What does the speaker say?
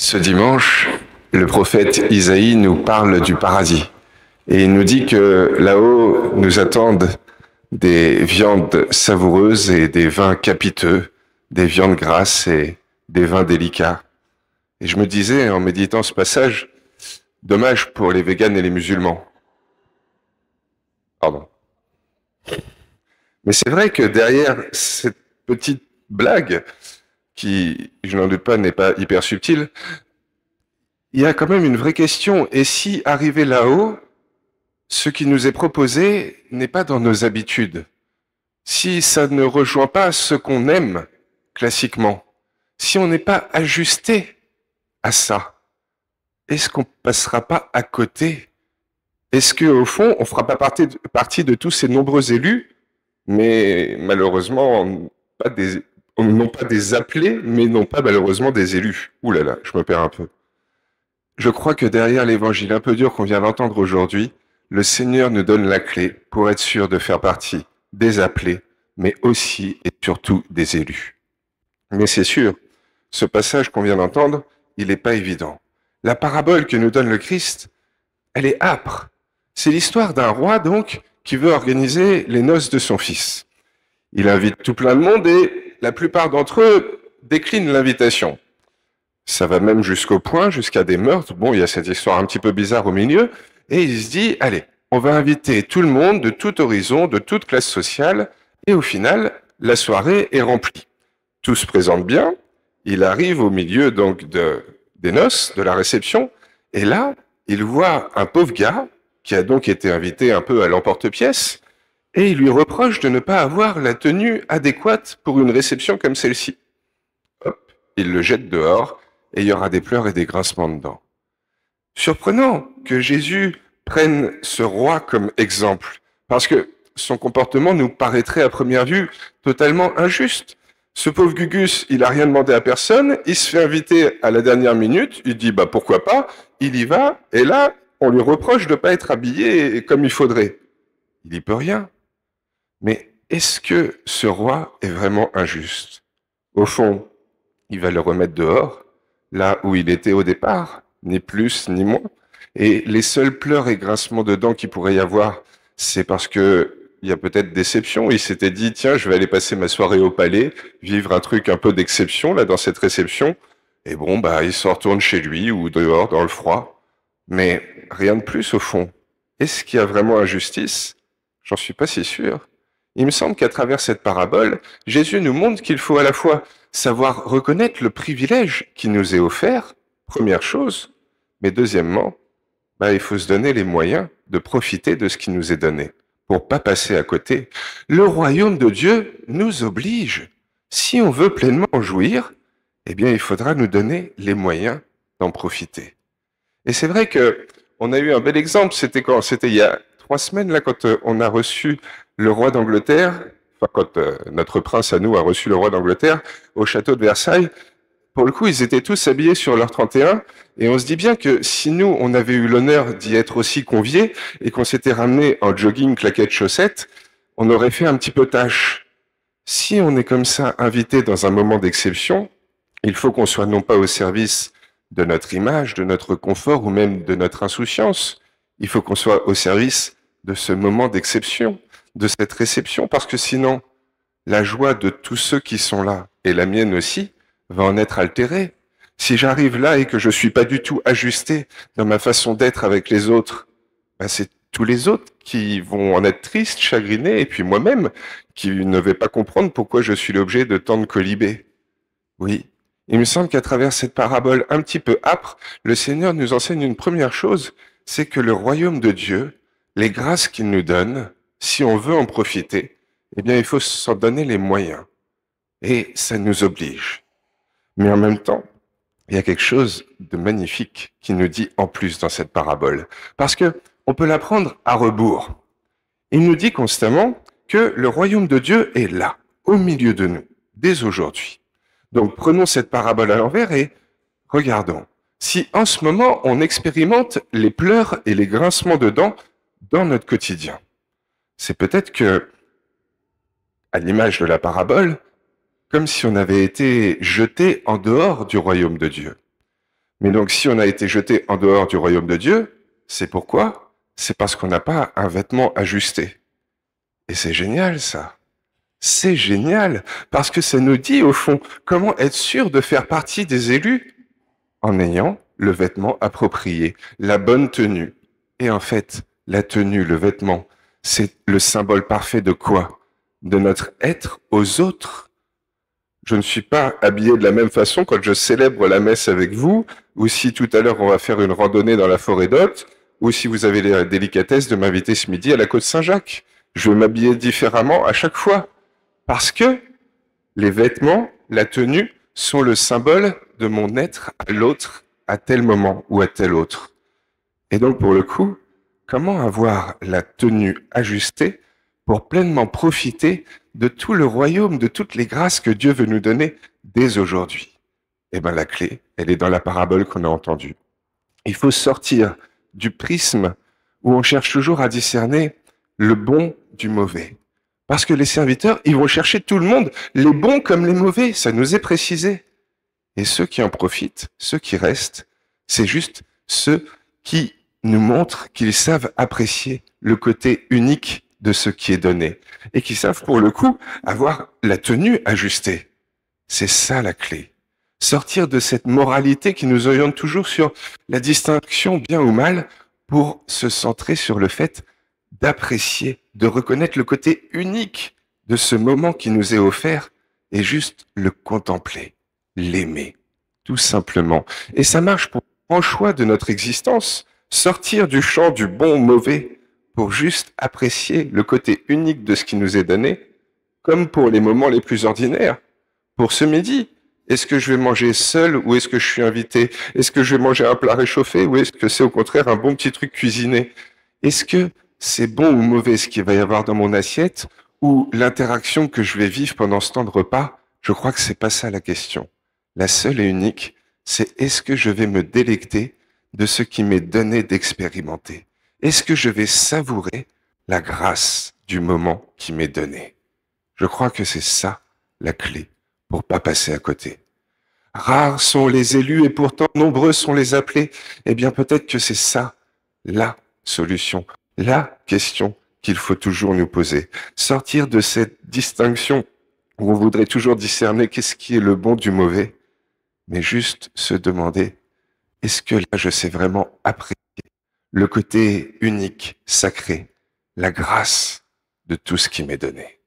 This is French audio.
Ce dimanche, le prophète Isaïe nous parle du paradis. Et il nous dit que là-haut nous attendent des viandes savoureuses et des vins capiteux, des viandes grasses et des vins délicats. Et je me disais, en méditant ce passage, dommage pour les véganes et les musulmans. Pardon. Mais c'est vrai que derrière cette petite blague, qui, je n'en doute pas, n'est pas hyper subtil, il y a quand même une vraie question. Et si arrivé là-haut, ce qui nous est proposé n'est pas dans nos habitudes, si ça ne rejoint pas ce qu'on aime classiquement, si on n'est pas ajusté à ça, est-ce qu'on ne passera pas à côté Est-ce que au fond, on ne fera pas partie de, partie de tous ces nombreux élus, mais malheureusement pas des, non pas des appelés, mais non pas malheureusement des élus. Ouh là là, je me perds un peu. Je crois que derrière l'évangile un peu dur qu'on vient d'entendre aujourd'hui, le Seigneur nous donne la clé pour être sûr de faire partie des appelés, mais aussi et surtout des élus. Mais c'est sûr, ce passage qu'on vient d'entendre, il n'est pas évident. La parabole que nous donne le Christ, elle est âpre. C'est l'histoire d'un roi, donc, qui veut organiser les noces de son fils. Il invite tout plein de monde et la plupart d'entre eux déclinent l'invitation. Ça va même jusqu'au point, jusqu'à des meurtres. Bon, il y a cette histoire un petit peu bizarre au milieu. Et il se dit, allez, on va inviter tout le monde de tout horizon, de toute classe sociale. Et au final, la soirée est remplie. Tout se présente bien. Il arrive au milieu donc des noces, de la réception. Et là, il voit un pauvre gars qui a donc été invité un peu à l'emporte-pièce, et il lui reproche de ne pas avoir la tenue adéquate pour une réception comme celle-ci. Hop, il le jette dehors et il y aura des pleurs et des grincements de dents. Surprenant que Jésus prenne ce roi comme exemple, parce que son comportement nous paraîtrait à première vue totalement injuste. Ce pauvre Gugus, il n'a rien demandé à personne, il se fait inviter à la dernière minute, il dit bah pourquoi pas, il y va, et là, on lui reproche de ne pas être habillé comme il faudrait. Il n'y peut rien. Mais est-ce que ce roi est vraiment injuste Au fond, il va le remettre dehors, là où il était au départ, ni plus ni moins. Et les seuls pleurs et grincements de dents qu'il pourrait y avoir, c'est parce que il y a peut-être déception. Il s'était dit, tiens, je vais aller passer ma soirée au palais, vivre un truc un peu d'exception, là, dans cette réception. Et bon, bah, il se retourne chez lui ou dehors, dans le froid. Mais rien de plus, au fond. Est-ce qu'il y a vraiment injustice J'en suis pas si sûr. Il me semble qu'à travers cette parabole, Jésus nous montre qu'il faut à la fois savoir reconnaître le privilège qui nous est offert, première chose, mais deuxièmement, bah, il faut se donner les moyens de profiter de ce qui nous est donné pour pas passer à côté. Le royaume de Dieu nous oblige. Si on veut pleinement en jouir, eh bien, il faudra nous donner les moyens d'en profiter. Et c'est vrai que on a eu un bel exemple. C'était C'était il y a trois semaines là, quand euh, on a reçu le roi d'Angleterre, enfin, quand euh, notre prince à nous a reçu le roi d'Angleterre au château de Versailles, pour le coup, ils étaient tous habillés sur leur 31, et on se dit bien que si nous, on avait eu l'honneur d'y être aussi conviés, et qu'on s'était ramené en jogging, claquettes, chaussettes, on aurait fait un petit peu tâche. Si on est comme ça invité dans un moment d'exception, il faut qu'on soit non pas au service de notre image, de notre confort ou même de notre insouciance, il faut qu'on soit au service de ce moment d'exception de cette réception, parce que sinon, la joie de tous ceux qui sont là, et la mienne aussi, va en être altérée. Si j'arrive là et que je ne suis pas du tout ajusté dans ma façon d'être avec les autres, ben, c'est tous les autres qui vont en être tristes, chagrinés, et puis moi-même qui ne vais pas comprendre pourquoi je suis l'objet de tant de colibés. Oui, il me semble qu'à travers cette parabole un petit peu âpre, le Seigneur nous enseigne une première chose, c'est que le royaume de Dieu, les grâces qu'il nous donne, si on veut en profiter, eh bien, il faut s'en donner les moyens. Et ça nous oblige. Mais en même temps, il y a quelque chose de magnifique qui nous dit en plus dans cette parabole. Parce que on peut l'apprendre à rebours. Il nous dit constamment que le royaume de Dieu est là, au milieu de nous, dès aujourd'hui. Donc prenons cette parabole à l'envers et regardons. Si en ce moment on expérimente les pleurs et les grincements de dents dans notre quotidien, c'est peut-être que, à l'image de la parabole, comme si on avait été jeté en dehors du royaume de Dieu. Mais donc si on a été jeté en dehors du royaume de Dieu, c'est pourquoi C'est parce qu'on n'a pas un vêtement ajusté. Et c'est génial ça. C'est génial parce que ça nous dit au fond comment être sûr de faire partie des élus en ayant le vêtement approprié, la bonne tenue. Et en fait, la tenue, le vêtement, c'est le symbole parfait de quoi De notre être aux autres. Je ne suis pas habillé de la même façon quand je célèbre la messe avec vous, ou si tout à l'heure on va faire une randonnée dans la forêt d'Hôte, ou si vous avez la délicatesse de m'inviter ce midi à la côte Saint-Jacques. Je vais m'habiller différemment à chaque fois, parce que les vêtements, la tenue, sont le symbole de mon être à l'autre à tel moment ou à tel autre. Et donc pour le coup, Comment avoir la tenue ajustée pour pleinement profiter de tout le royaume, de toutes les grâces que Dieu veut nous donner dès aujourd'hui Eh bien, la clé, elle est dans la parabole qu'on a entendue. Il faut sortir du prisme où on cherche toujours à discerner le bon du mauvais. Parce que les serviteurs, ils vont chercher tout le monde, les bons comme les mauvais, ça nous est précisé. Et ceux qui en profitent, ceux qui restent, c'est juste ceux qui nous montrent qu'ils savent apprécier le côté unique de ce qui est donné et qu'ils savent pour le coup avoir la tenue ajustée. C'est ça la clé. Sortir de cette moralité qui nous oriente toujours sur la distinction bien ou mal pour se centrer sur le fait d'apprécier, de reconnaître le côté unique de ce moment qui nous est offert et juste le contempler, l'aimer, tout simplement. Et ça marche pour le grand choix de notre existence, sortir du champ du bon mauvais pour juste apprécier le côté unique de ce qui nous est donné, comme pour les moments les plus ordinaires. Pour ce midi, est-ce que je vais manger seul ou est-ce que je suis invité Est-ce que je vais manger un plat réchauffé ou est-ce que c'est au contraire un bon petit truc cuisiné Est-ce que c'est bon ou mauvais ce qu'il va y avoir dans mon assiette ou l'interaction que je vais vivre pendant ce temps de repas Je crois que c'est pas ça la question. La seule et unique, c'est est-ce que je vais me délecter de ce qui m'est donné d'expérimenter Est-ce que je vais savourer la grâce du moment qui m'est donné Je crois que c'est ça la clé pour pas passer à côté. Rares sont les élus et pourtant nombreux sont les appelés. Eh bien, peut-être que c'est ça la solution, la question qu'il faut toujours nous poser. Sortir de cette distinction où on voudrait toujours discerner qu'est-ce qui est le bon du mauvais, mais juste se demander est-ce que là, je sais vraiment apprécier le côté unique, sacré, la grâce de tout ce qui m'est donné